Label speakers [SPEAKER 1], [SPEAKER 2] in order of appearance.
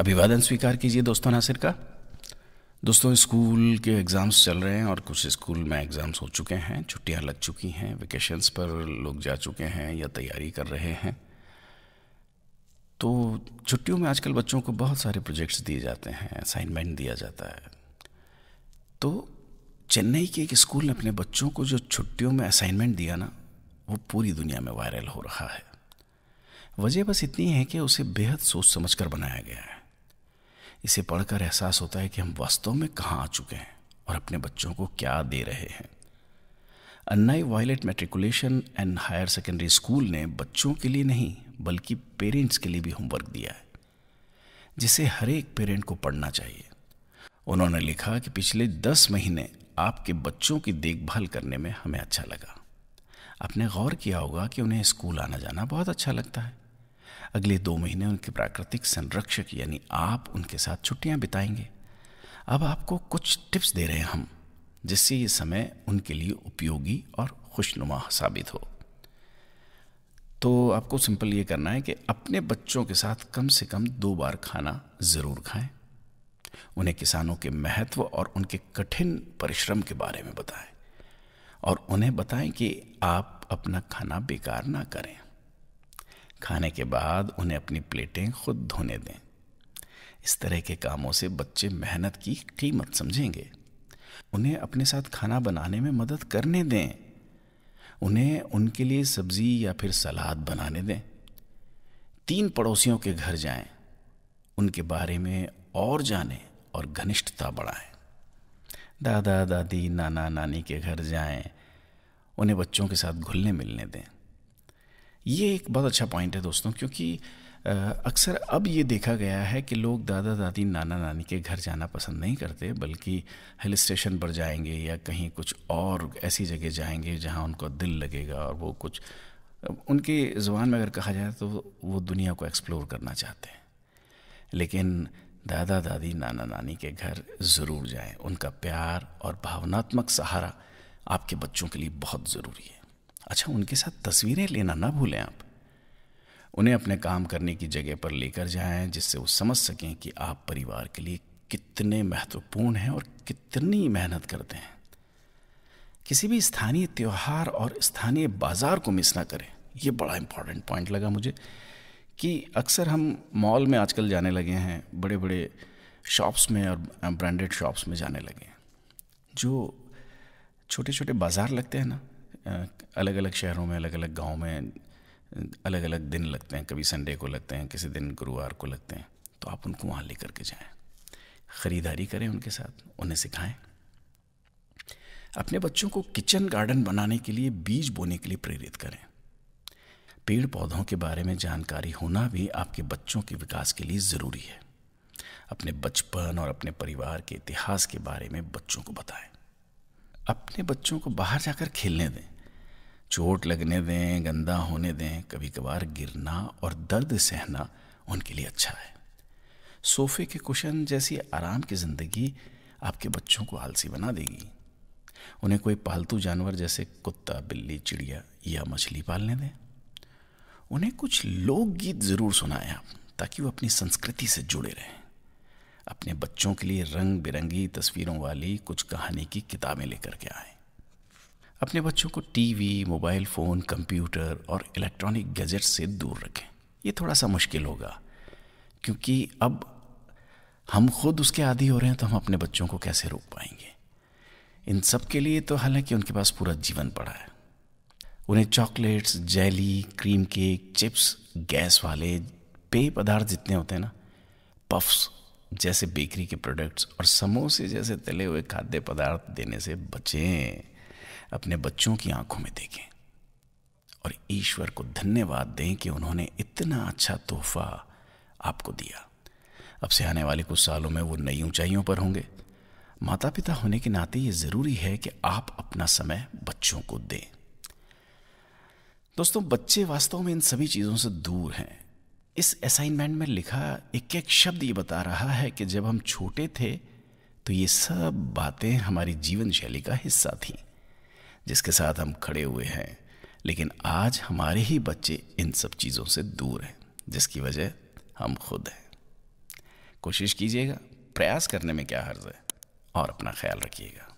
[SPEAKER 1] अभिवादन स्वीकार कीजिए दोस्तों नासिर का दोस्तों स्कूल के एग्ज़ाम्स चल रहे हैं और कुछ स्कूल में एग्ज़ाम्स हो चुके हैं छुट्टियां लग चुकी हैं वेकेशंस पर लोग जा चुके हैं या तैयारी कर रहे हैं तो छुट्टियों में आजकल बच्चों को बहुत सारे प्रोजेक्ट्स दिए जाते हैं असाइनमेंट दिया जाता है तो चेन्नई के एक स्कूल ने अपने बच्चों को जो छुट्टियों में असाइनमेंट दिया ना वो पूरी दुनिया में वायरल हो रहा है वजह बस इतनी है कि उसे बेहद सोच समझ कर बनाया गया है इसे पढ़कर एहसास होता है कि हम वास्तव में कहाँ आ चुके हैं और अपने बच्चों को क्या दे रहे हैं Annai Violet matriculation and higher secondary school ने बच्चों के लिए नहीं बल्कि पेरेंट्स के लिए भी होमवर्क दिया है जिसे हर एक पेरेंट को पढ़ना चाहिए उन्होंने लिखा कि पिछले दस महीने आपके बच्चों की देखभाल करने में हमें अच्छा लगा आपने गौर किया होगा कि उन्हें स्कूल आना जाना बहुत अच्छा लगता है अगले दो महीने उनके प्राकृतिक संरक्षक यानी आप उनके साथ छुट्टियां बिताएंगे अब आपको कुछ टिप्स दे रहे हैं हम जिससे ये समय उनके लिए उपयोगी और खुशनुमा साबित हो तो आपको सिंपल ये करना है कि अपने बच्चों के साथ कम से कम दो बार खाना ज़रूर खाएं उन्हें किसानों के महत्व और उनके कठिन परिश्रम के बारे में बताएं और उन्हें बताएं कि आप अपना खाना बेकार ना करें खाने के बाद उन्हें अपनी प्लेटें खुद धोने दें इस तरह के कामों से बच्चे मेहनत की कीमत समझेंगे उन्हें अपने साथ खाना बनाने में मदद करने दें उन्हें उनके लिए सब्जी या फिर सलाद बनाने दें तीन पड़ोसियों के घर जाएं, उनके बारे में और जाने और घनिष्ठता बढ़ाएं दादा दादी नाना नानी के घर जाएं, उन्हें बच्चों के साथ घुलने मिलने दें ये एक बहुत अच्छा पॉइंट है दोस्तों क्योंकि अक्सर अब ये देखा गया है कि लोग दादा दादी नाना नानी के घर जाना पसंद नहीं करते बल्कि हिल स्टेशन पर जाएंगे या कहीं कुछ और ऐसी जगह जाएंगे जहां उनको दिल लगेगा और वो कुछ उनके ज़ुबान में अगर कहा जाए तो वो दुनिया को एक्सप्लोर करना चाहते हैं लेकिन दादा दादी नाना नानी के घर ज़रूर जाएं उनका प्यार और भावनात्मक सहारा आपके बच्चों के लिए बहुत ज़रूरी है अच्छा उनके साथ तस्वीरें लेना ना भूलें आप उन्हें अपने काम करने की जगह पर लेकर जाएं जिससे वो समझ सकें कि आप परिवार के लिए कितने महत्वपूर्ण हैं और कितनी मेहनत करते हैं किसी भी स्थानीय त्यौहार और स्थानीय बाज़ार को मिस ना करें ये बड़ा इम्पॉर्टेंट पॉइंट लगा मुझे कि अक्सर हम मॉल में आजकल जाने लगे हैं बड़े बड़े शॉप्स में और ब्रांडेड शॉप्स में जाने लगे हैं जो छोटे छोटे बाज़ार लगते हैं ना अलग अलग शहरों में अलग अलग गाँव में अलग अलग दिन लगते हैं कभी संडे को लगते हैं किसी दिन गुरुवार को लगते हैं तो आप उनको वहाँ ले करके जाएं ख़रीदारी करें उनके साथ उन्हें सिखाएं अपने बच्चों को किचन गार्डन बनाने के लिए बीज बोने के लिए प्रेरित करें पेड़ पौधों के बारे में जानकारी होना भी आपके बच्चों के विकास के लिए ज़रूरी है अपने बचपन और अपने परिवार के इतिहास के बारे में बच्चों को बताएं अपने बच्चों को बाहर जाकर खेलने दें चोट लगने दें गंदा होने दें कभी कभार गिरना और दर्द सहना उनके लिए अच्छा है सोफे के कुशन जैसी आराम की ज़िंदगी आपके बच्चों को आलसी बना देगी उन्हें कोई पालतू जानवर जैसे कुत्ता बिल्ली चिड़िया या मछली पालने दें उन्हें कुछ लोकगीत ज़रूर सुनाएं आप ताकि वो अपनी संस्कृति से जुड़े रहें अपने बच्चों के लिए रंग बिरंगी तस्वीरों वाली कुछ कहानी की किताबें लेकर के आए अपने बच्चों को टीवी, मोबाइल फ़ोन कंप्यूटर और इलेक्ट्रॉनिक गैजेट से दूर रखें ये थोड़ा सा मुश्किल होगा क्योंकि अब हम खुद उसके आदि हो रहे हैं तो हम अपने बच्चों को कैसे रोक पाएंगे इन सब के लिए तो हालांकि उनके पास पूरा जीवन पड़ा है उन्हें chocolates jelly cream cake chips gas वाले पेय पदार्थ जितने होते हैं ना पफ्स जैसे बेकरी के प्रोडक्ट्स और समोसे जैसे तले हुए खाद्य पदार्थ देने से बचें अपने बच्चों की आंखों में देखें और ईश्वर को धन्यवाद दें कि उन्होंने इतना अच्छा तोहफा आपको दिया अब से आने वाले कुछ सालों में वो नई ऊंचाइयों पर होंगे माता पिता होने के नाते ये ज़रूरी है कि आप अपना समय बच्चों को दें दोस्तों बच्चे वास्तव में इन सभी चीज़ों से दूर हैं इस असाइनमेंट में लिखा एक एक शब्द ये बता रहा है कि जब हम छोटे थे तो ये सब बातें हमारी जीवन शैली का हिस्सा थी जिसके साथ हम खड़े हुए हैं लेकिन आज हमारे ही बच्चे इन सब चीज़ों से दूर हैं जिसकी वजह हम खुद हैं कोशिश कीजिएगा प्रयास करने में क्या हर्ज है और अपना ख्याल रखिएगा